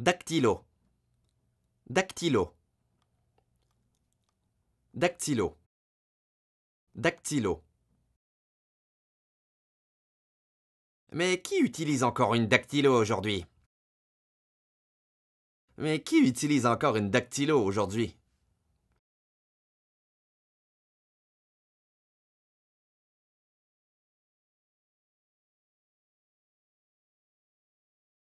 Dactylo. Dactylo. Dactylo. Dactylo. Mais qui utilise encore une dactylo aujourd'hui Mais qui utilise encore une dactylo aujourd'hui